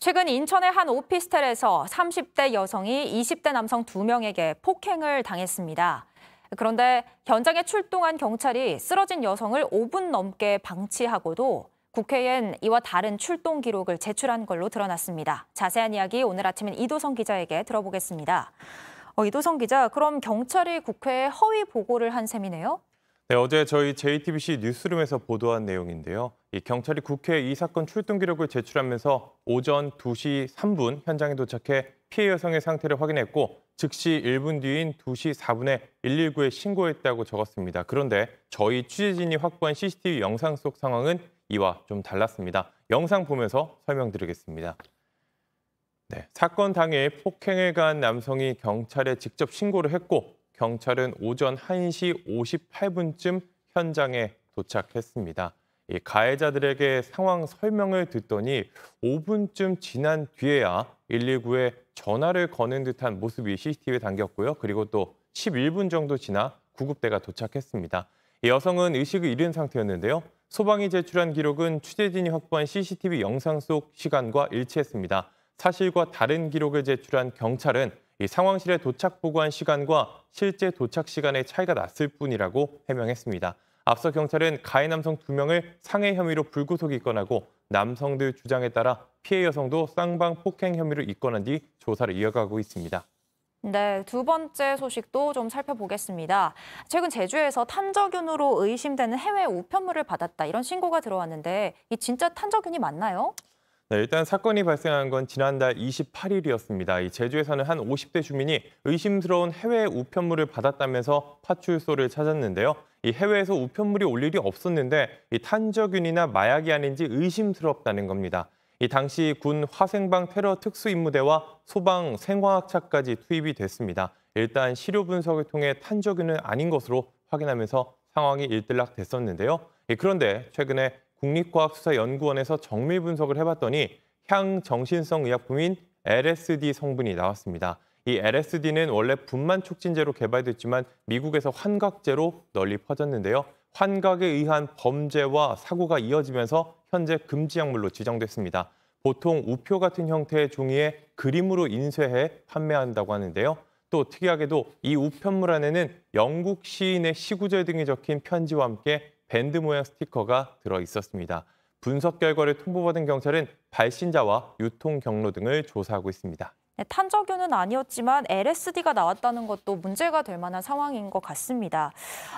최근 인천의 한 오피스텔에서 30대 여성이 20대 남성 2명에게 폭행을 당했습니다. 그런데 현장에 출동한 경찰이 쓰러진 여성을 5분 넘게 방치하고도 국회엔 이와 다른 출동 기록을 제출한 걸로 드러났습니다. 자세한 이야기 오늘 아침엔 이도성 기자에게 들어보겠습니다. 어, 이도성 기자, 그럼 경찰이 국회에 허위 보고를 한 셈이네요? 네, 어제 저희 JTBC 뉴스룸에서 보도한 내용인데요. 이 경찰이 국회에 이 사건 출동 기록을 제출하면서 오전 2시 3분 현장에 도착해 피해 여성의 상태를 확인했고 즉시 1분 뒤인 2시 4분에 119에 신고했다고 적었습니다. 그런데 저희 취재진이 확보한 CCTV 영상 속 상황은 이와 좀 달랐습니다. 영상 보면서 설명드리겠습니다. 네, 사건 당일 폭행에 간 남성이 경찰에 직접 신고를 했고 경찰은 오전 1시 58분쯤 현장에 도착했습니다. 가해자들에게 상황 설명을 듣더니 5분쯤 지난 뒤에야 119에 전화를 거는 듯한 모습이 CCTV에 담겼고요. 그리고 또 11분 정도 지나 구급대가 도착했습니다. 여성은 의식을 잃은 상태였는데요. 소방이 제출한 기록은 취재진이 확보한 CCTV 영상 속 시간과 일치했습니다. 사실과 다른 기록을 제출한 경찰은 이 상황실에 도착 보고한 시간과 실제 도착 시간의 차이가 났을 뿐이라고 해명했습니다. 앞서 경찰은 가해 남성 2명을 상해 혐의로 불구속 입건하고 남성들 주장에 따라 피해 여성도 쌍방 폭행 혐의로 입건한 뒤 조사를 이어가고 있습니다. 네, 두 번째 소식도 좀 살펴보겠습니다. 최근 제주에서 탄저균으로 의심되는 해외 우편물을 받았다 이런 신고가 들어왔는데 이 진짜 탄저균이 맞나요? 네, 일단 사건이 발생한 건 지난달 28일이었습니다. 이 제주에 서는한 50대 주민이 의심스러운 해외 우편물을 받았다면서 파출소를 찾았는데요. 이 해외에서 우편물이 올 일이 없었는데 이 탄저균이나 마약이 아닌지 의심스럽다는 겁니다. 이 당시 군 화생방 테러 특수임무대와 소방 생화학차까지 투입이 됐습니다. 일단 시료 분석을 통해 탄저균은 아닌 것으로 확인하면서 상황이 일들락됐었는데요. 그런데 최근에 국립과학수사연구원에서 정밀 분석을 해봤더니 향정신성 의약품인 LSD 성분이 나왔습니다. 이 LSD는 원래 분만 촉진제로 개발됐지만 미국에서 환각제로 널리 퍼졌는데요. 환각에 의한 범죄와 사고가 이어지면서 현재 금지약물로 지정됐습니다. 보통 우표 같은 형태의 종이에 그림으로 인쇄해 판매한다고 하는데요. 또 특이하게도 이 우편물 안에는 영국 시인의 시구절 등이 적힌 편지와 함께 밴드 모양 스티커가 들어 있었습니다. 분석 결과를 통보받은 경찰은 발신자와 유통 경로 등을 조사하고 있습니다. 네, 탄저균은 아니었지만 LSD가 나왔다는 것도 문제가 될 만한 상황인 것 같습니다.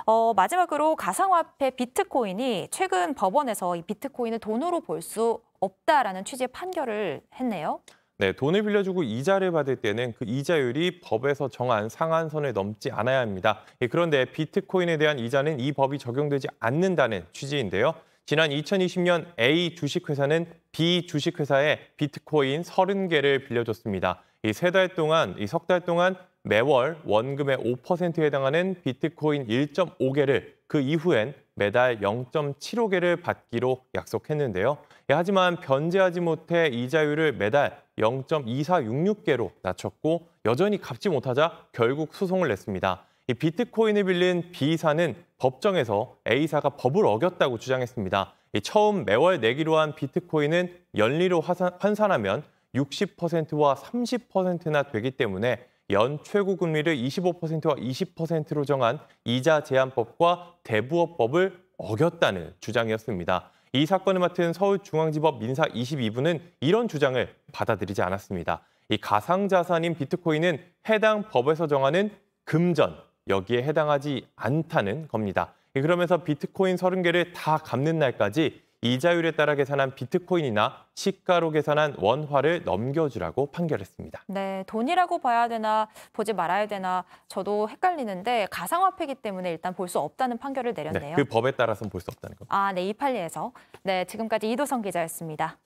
어, 마지막으로 가상화폐 비트코인이 최근 법원에서 이 비트코인을 돈으로 볼 수 없다라는 취지의 판결을 했네요. 네, 돈을 빌려주고 이자를 받을 때는 그 이자율이 법에서 정한 상한선을 넘지 않아야 합니다. 예, 그런데 비트코인에 대한 이자는 이 법이 적용되지 않는다는 취지인데요. 지난 2020년 A 주식회사는 B 주식회사에 비트코인 30개를 빌려줬습니다. 이 세 달 동안, 이 석 달 동안 매월 원금의 5%에 해당하는 비트코인 1.5개를 그 이후엔 매달 0.75개를 받기로 약속했는데요. 예, 하지만 변제하지 못해 이자율을 매달 0.2466개로 낮췄고 여전히 갚지 못하자 결국 수송을 냈습니다. 이 비트코인을 빌린 B사는 법정에서 A사가 법을 어겼다고 주장했습니다. 처음 매월 내기로 한 비트코인은 연리로 환산하면 60%와 30%나 되기 때문에 연 최고 금리를 25%와 20%로 정한 이자 제한법과 대부업법을 어겼다는 주장이었습니다. 이 사건을 맡은 서울중앙지법 민사 22부는 이런 주장을 받아들이지 않았습니다. 이 가상자산인 비트코인은 해당 법에서 정하는 금전, 여기에 해당하지 않다는 겁니다. 그러면서 비트코인 30개를 다 갚는 날까지 이자율에 따라 계산한 비트코인이나 시가로 계산한 원화를 넘겨주라고 판결했습니다. 네, 돈이라고 봐야 되나 보지 말아야 되나 저도 헷갈리는데 가상화폐이기 때문에 일단 볼 수 없다는 판결을 네, 내렸네요. 네, 그 법에 따라서는 볼 수 없다는 거. 아, 네, 이팔리에서. 네, 지금까지 이도성 기자였습니다.